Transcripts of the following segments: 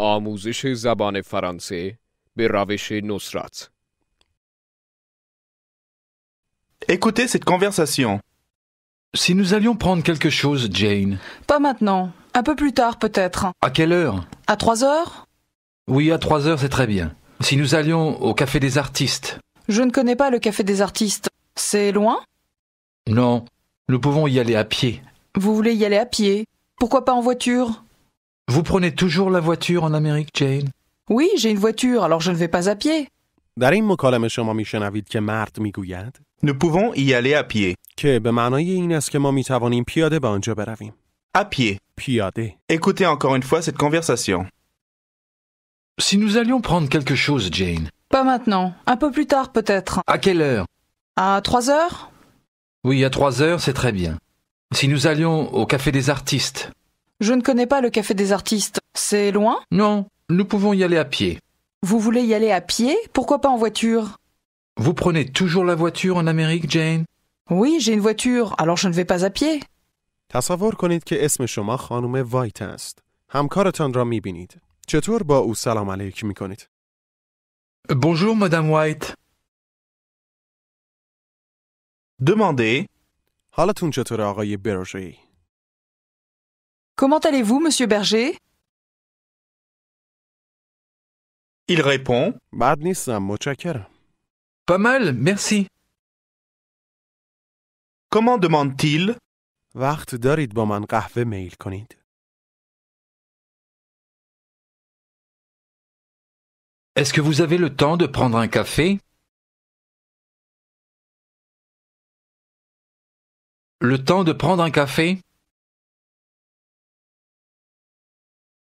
Écoutez cette conversation. Si nous allions prendre quelque chose, Jane. Pas maintenant. Un peu plus tard, peut-être. À quelle heure À trois heures Oui, à trois heures, c'est très bien. Si nous allions au Café des Artistes. Je ne connais pas le Café des Artistes. C'est loin Non. Nous pouvons y aller à pied. Vous voulez y aller à pied Pourquoi pas en voiture vous prenez toujours la voiture en Amérique, Jane Oui, j'ai une voiture, alors je ne vais pas à pied. Nous pouvons y aller à pied. À pied. Écoutez encore une fois cette conversation. Si nous allions prendre quelque chose, Jane, Pas maintenant, un peu plus tard peut-être. à quelle heure À 3 heures Oui, à trois heures, c'est très bien. Si nous allions au Café des Artistes, je ne connais pas le café des artistes. C'est loin Non, nous pouvons y aller à pied. Vous voulez y aller à pied Pourquoi pas en voiture Vous prenez toujours la voiture en Amérique, Jane Oui, j'ai une voiture, alors je ne vais pas à pied. Bonjour, Madame White. Demandez. Comment allez-vous, monsieur Berger Il répond Pas mal, merci. Comment demande-t-il Est-ce que vous avez le temps de prendre un café Le temps de prendre un café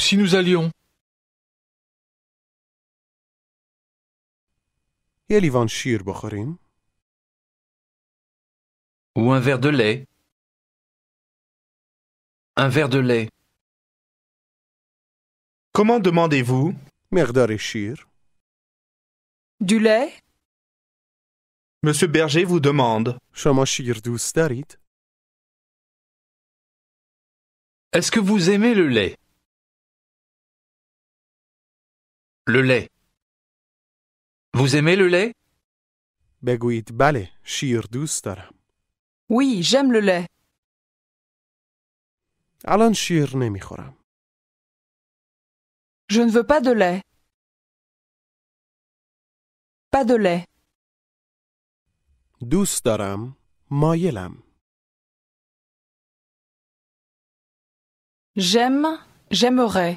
Si nous allions Ou un verre de lait Un verre de lait Comment demandez-vous Du lait Monsieur Berger vous demande Est-ce que vous aimez le lait Le lait. Vous aimez le lait Beguit bale, shir Oui, j'aime le lait. Alan Je ne veux pas de lait. Pas de lait. J'aime, j'aimerais.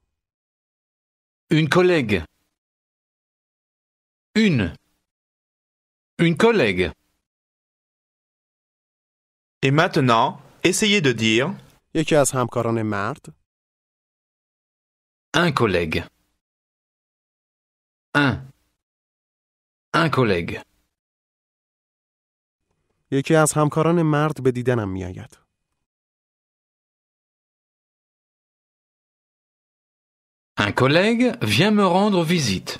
Une collègue. Une. Une collègue. Et maintenant, essayez de dire Un collègue. Un. Un collègue. یکی از همکاران مرد به دیدنم میآید. Un collègue vient me rendre visite.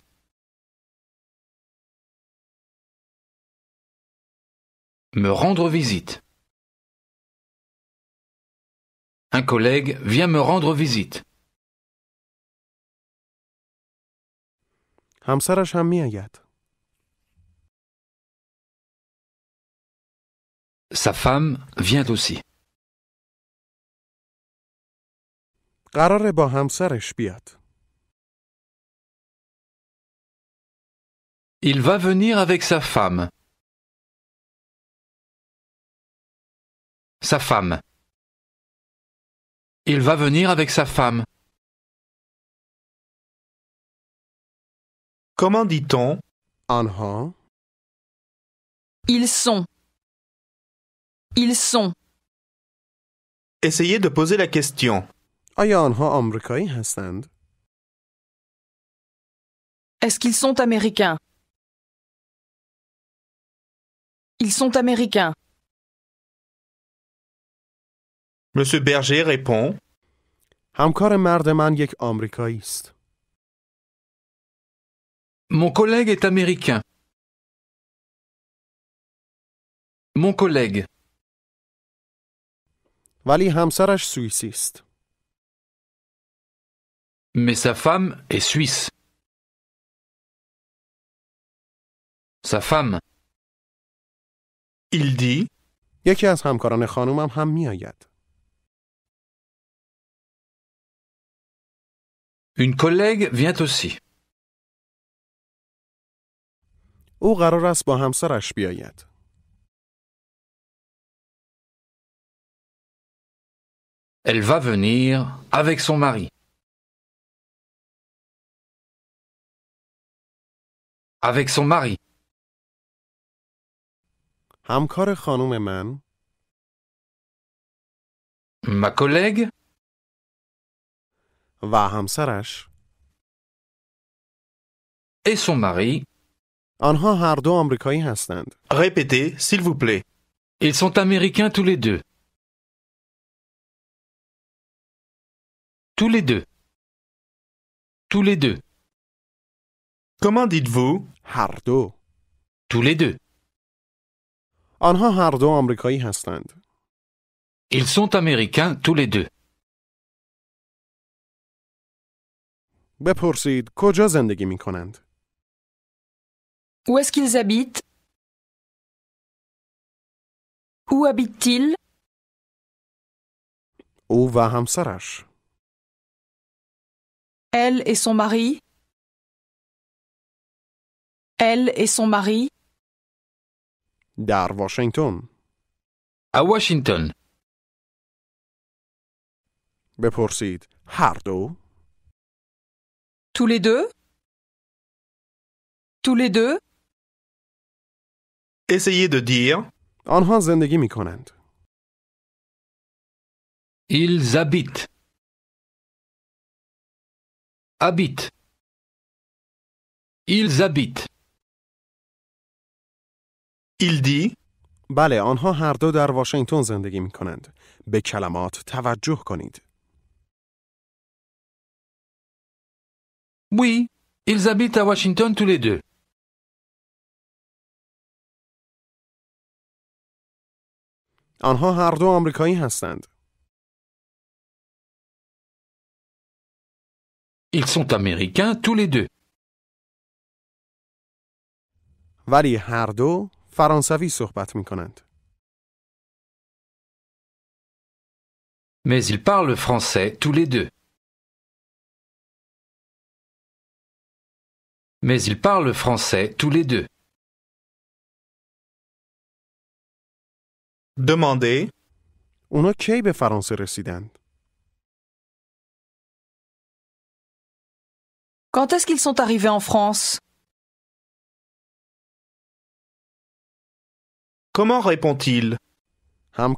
Me rendre visite. Un collègue vient me rendre visite. Sa femme vient aussi. Il va venir avec sa femme. Sa femme. Il va venir avec sa femme. Comment dit-on Ils sont. Ils sont. Essayez de poser la question. Est-ce qu'ils sont américains Ils sont américains. Monsieur Berger répond Mon collègue est américain. Mon collègue. Vali Mais sa femme est suisse. Sa femme il dit Une collègue vient aussi. ou Elle va venir avec son mari. Avec son mari. Ma collègue و sarash et son mari, آنها Répétez, s'il vous plaît. ils sont américains tous les deux. Tous les deux. Tous les deux. Comment dites-vous hardo Tous les deux. آنها هر دو آمریکایی هستند. Ils sont américains tous les deux. بپرسید کجا زندگی می کنند؟ Où est-ce qu'ils habitent? Où habitent-ils? او و همسرش. Elle et son mari. Elle et son mari. در واشنگتن à Washington. بپرسید هر دو Tous les deux Tous les deux Essayez de dire آنها زندگی می کنند Ils habitent. Habitent. Ils habitent. ایلدی؟ بله آنها هر دو در واشنگتن زندگی می کنند. به کلمات توجه کنید. Oui, ils habitent à Washington tous les deux. آنها هر دو آمریکایی هستند. Ils sont américains tous les deux. ولی هر دو Mais ils parlent français tous les deux. Mais ils parlent français tous les deux. Demandez. Quand est-ce qu'ils sont arrivés en France Comment répond-il Ma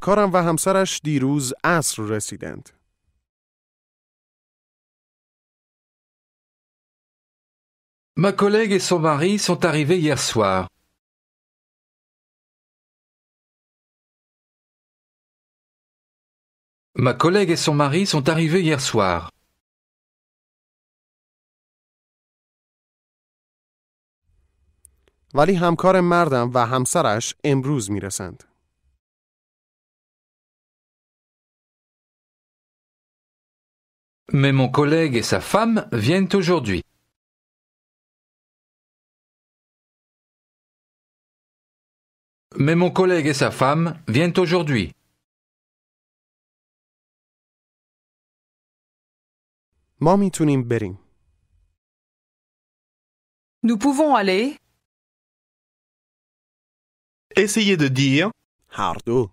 collègue et son mari sont arrivés hier soir. Ma collègue et son mari sont arrivés hier soir. Mais mon collègue et sa femme viennent aujourd'hui. Mais mon collègue et sa femme viennent aujourd'hui. Nous pouvons aller. Essayez de dire hardo.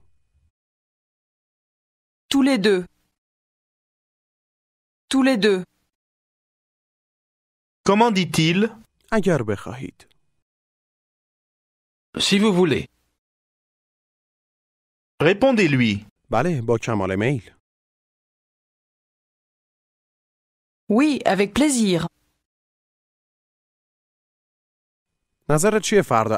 Tous les deux. Tous les deux. Comment dit-il Si vous voulez. Répondez-lui. Oui, avec plaisir. نظرت چیه فردا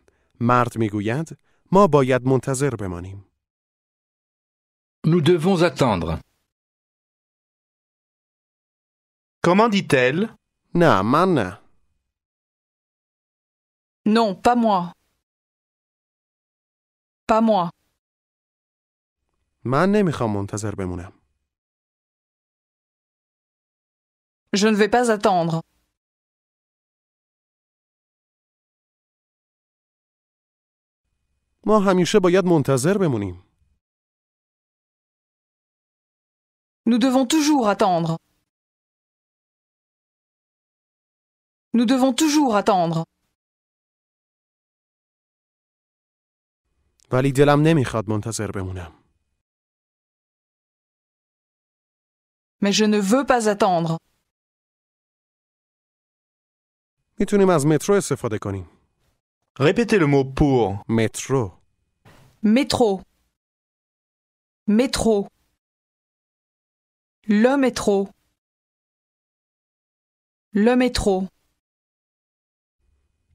مرد میگوید ما باید Nous devons attendre. Comment dit-elle Na manna. Non, pas moi. Pas moi. Man نمیخوام منتظر Je ne vais pas attendre. ما همیشه باید منتظر بمونیم. Nous devons toujours attendre. Nous devons toujours attendre. ولی دلم نمیخواد منتظر بمونم. Mais je ne veux pas attendre. میتونیم از مترو استفاده کنیم. Répétez le mot pour. Métro. Métro. Métro. Le métro. Le métro.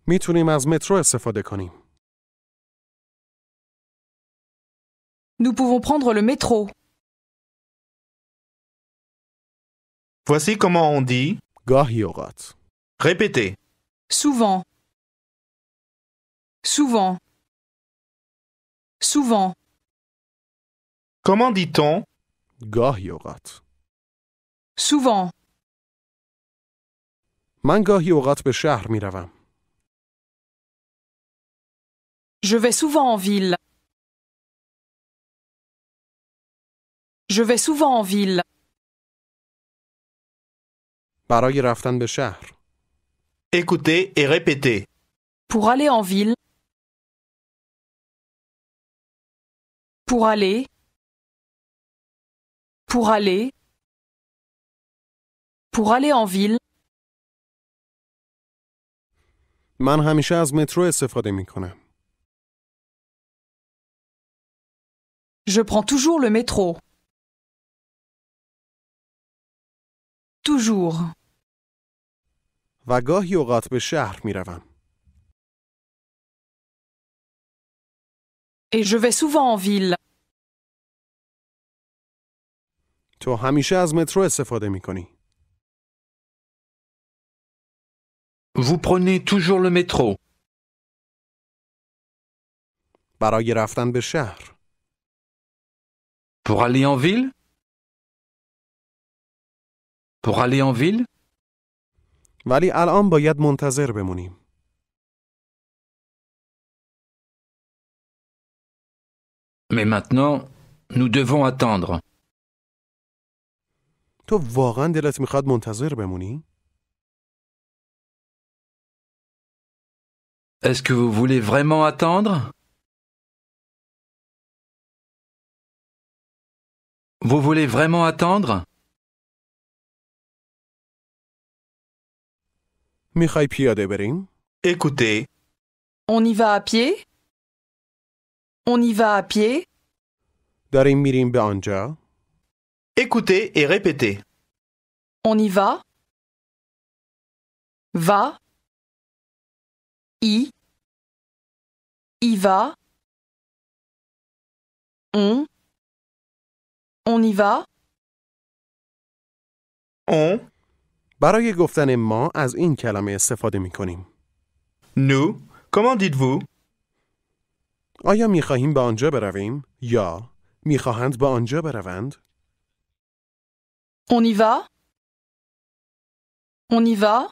Nous pouvons prendre le métro. Voici comment on dit. Répétez. Souvent. Souvent. Souvent. Comment dit-on Gahiorat? Souvent. من گاهی اوقات Je vais souvent en ville. Je vais souvent en ville. برای رفتن Écoutez et répétez. Pour aller en ville. pour aller pour aller pour aller en ville Je prends toujours le métro. Toujours. Et je vais souvent en ville. تو همیشه از مترو استفاده میکنی. Vous prenez toujours le métro. برای رفتن به شهر. Pour aller en ville? Pour aller en ville? ولی الان باید منتظر بمونیم. Mais maintenant, nous devons attendre. est Est-ce que vous voulez vraiment attendre Vous voulez vraiment attendre Écoutez, On y va à pied on y va à pied. داریم میریم به Écoutez et répétez. On y va. Va. I. Y va. On. On y va. On. برای as ما از این کلمه استفاده Nous. Comment dites-vous آیا می خواهیم به آنجا برویم یا می خواهند به آنجا بروند؟ On y va? On va?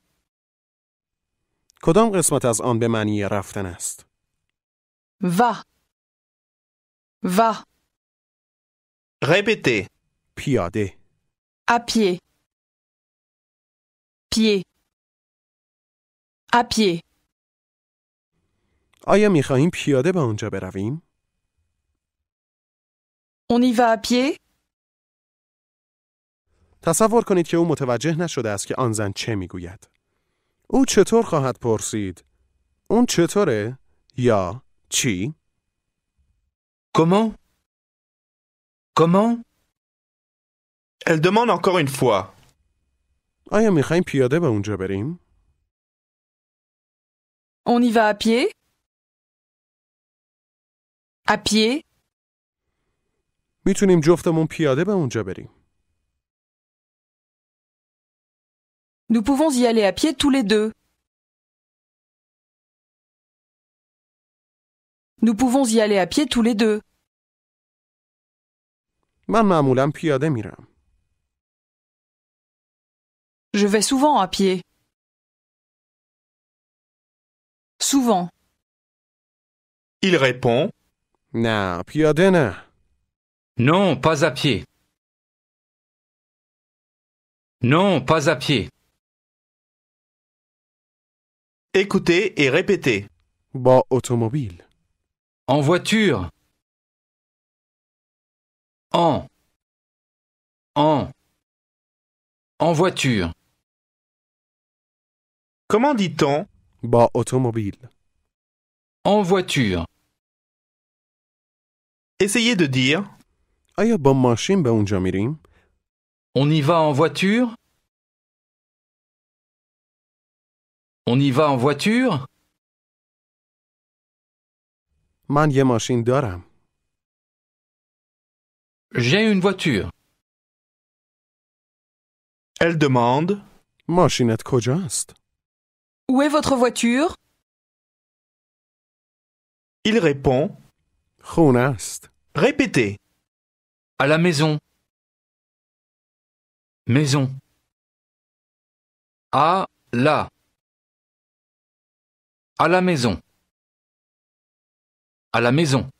کدام قسمت از آن به معنی رفتن است؟ و و پیاده à پیه pied آیا می خواهیم پیاده به آنجا برویم؟ On y va à تصور کنید که او متوجه نشده است که آن زن چه میگوید. او چطور خواهد پرسید؟ اون چطوره؟ یا چی؟ Comment? Comment? Elle demande encore une fois. آیا خواهیم پیاده به اونجا بریم؟ On y va à À pied Nous pouvons y aller à pied tous les deux. Nous pouvons y aller à pied tous les deux. Je vais souvent à pied. Souvent. Il répond non, Non, pas à pied. Non, pas à pied. Écoutez et répétez. Bas automobile. En voiture. En. En. En voiture. Comment dit-on Bas automobile. En voiture. Essayez de dire ben, On y va en voiture On y va en voiture hein. J'ai une voiture. Elle demande Où est votre voiture Il répond Répétez. À la maison. Maison. À la. À la maison. À la maison.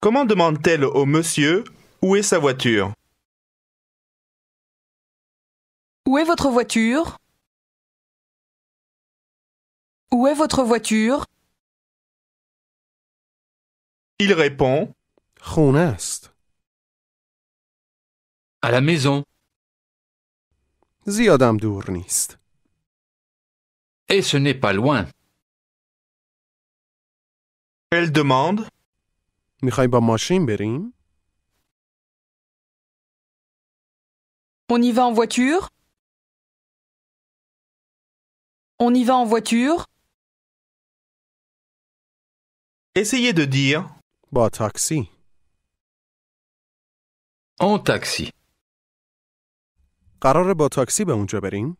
Comment demande-t-elle au monsieur où est sa voiture Où est votre voiture Où est votre voiture il répond À la maison. Et ce n'est pas loin. Elle demande On y va en voiture On y va en voiture Essayez de dire با تاکسی اون تاکسی قرار با تاکسی به اونجا بریم؟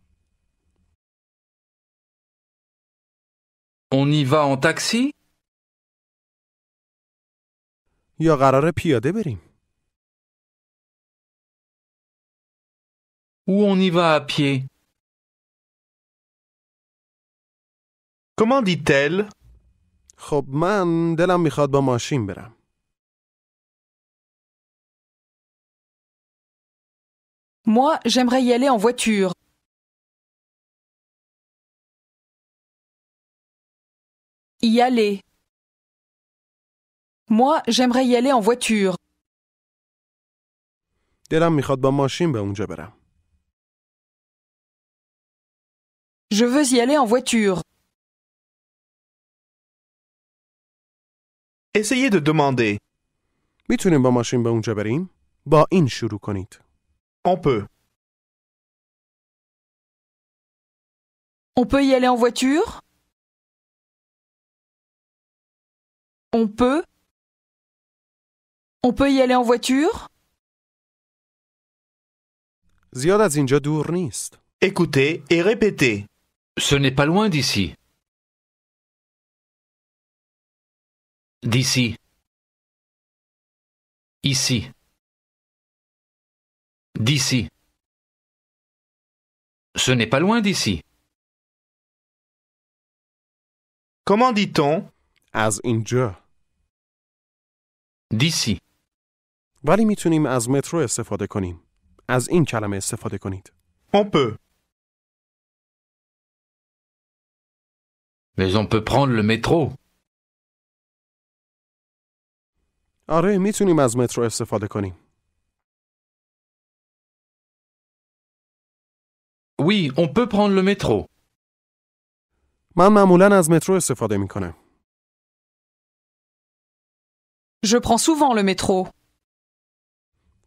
اونی و اون تاکسی؟ یا قرار پیاده بریم؟ او اونی و اپیه؟ Comment dit-elle Moi, j'aimerais y aller en voiture. Y aller. Moi, j'aimerais y aller en voiture. Je veux y aller en voiture. Essayez de demander. On peut. On peut y aller en voiture On peut On peut y aller en voiture زیاد از اینجا Écoutez et répétez. Ce n'est pas loin d'ici. D'ici. Ici. D'ici. Ce n'est pas loin d'ici. Comment dit-on as اینجا D'ici. ولی میتونیم از metro استفاده کنیم از این کلمه استفاده کنید On peut. Mais on peut prendre le métro. آره میتونیم از مترو استفاده کنیم. Oui, on peut prendre le métro. من معمولا از مترو استفاده میکنم. Je prends souvent le métro.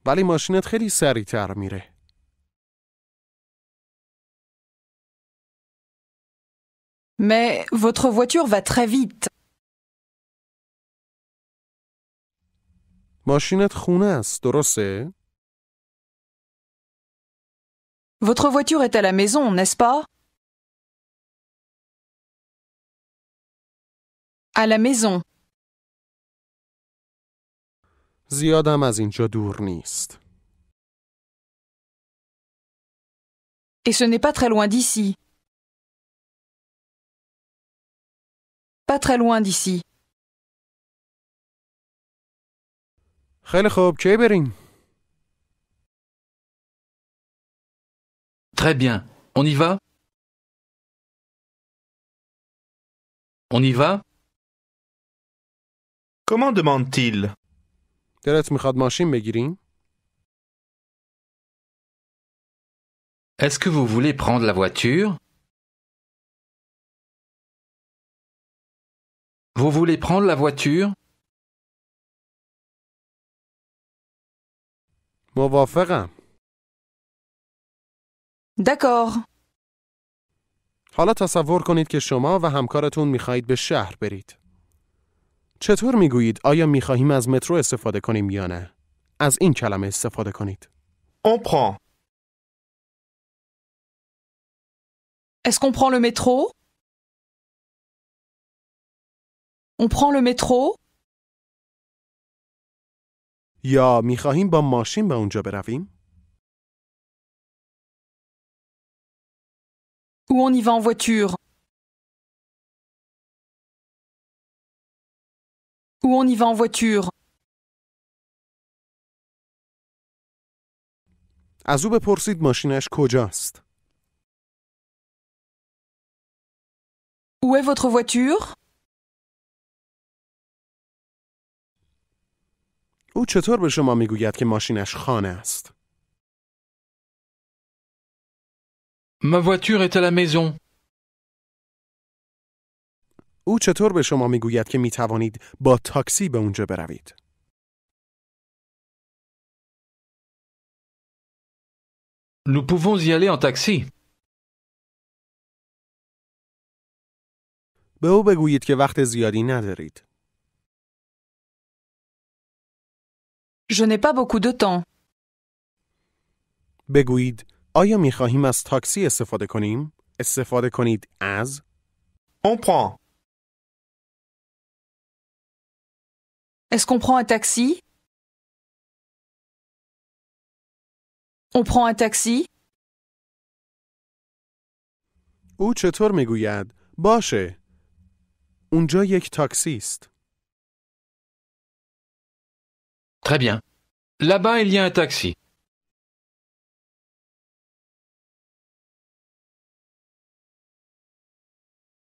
ولی ماشینت خیلی t'ar میره. Mais votre voiture va très vite. Votre voiture est à la maison, n'est-ce pas À la maison. Et ce n'est pas très loin d'ici. Pas très loin d'ici. Très bien. On y va On y va Comment demande-t-il est Est-ce que vous voulez prendre la voiture Vous voulez prendre la voiture موافقم دکار حالا تصور کنید که شما و همکارتون میخواهید به شهر برید چطور میگویید آیا میخواهیم از مترو استفاده کنیم یا نه؟ از این کلمه استفاده کنید. On prend. Est-ce qu'on prend le métro? On prend le métro? یا می خواهیم با ماشین به اونجا برویم؟ Où on y va en voiture. Où on y va en voiture. از او بپرسید ماشینش کجاست. Où est votre voiture او چطور به شما میگوید که ماشینش خانه است؟ ما voiture est à la او چطور به شما میگوید که می توانید با تاکسی به اونجا بروید؟ Nous pouvons y aller en به او بگویید که وقت زیادی ندارید. Je n'ai pas beaucoup de temps. بگویید آیا می خواهیم از تاکسی استفاده کنیم؟ استفاده کنید از On prend. Est-ce qu'on prend un taxi? On prend un taxi? او چطور میگوید؟ باشه. اونجا یک تاکسی است. Très bien. Là-bas, il y a un taxi.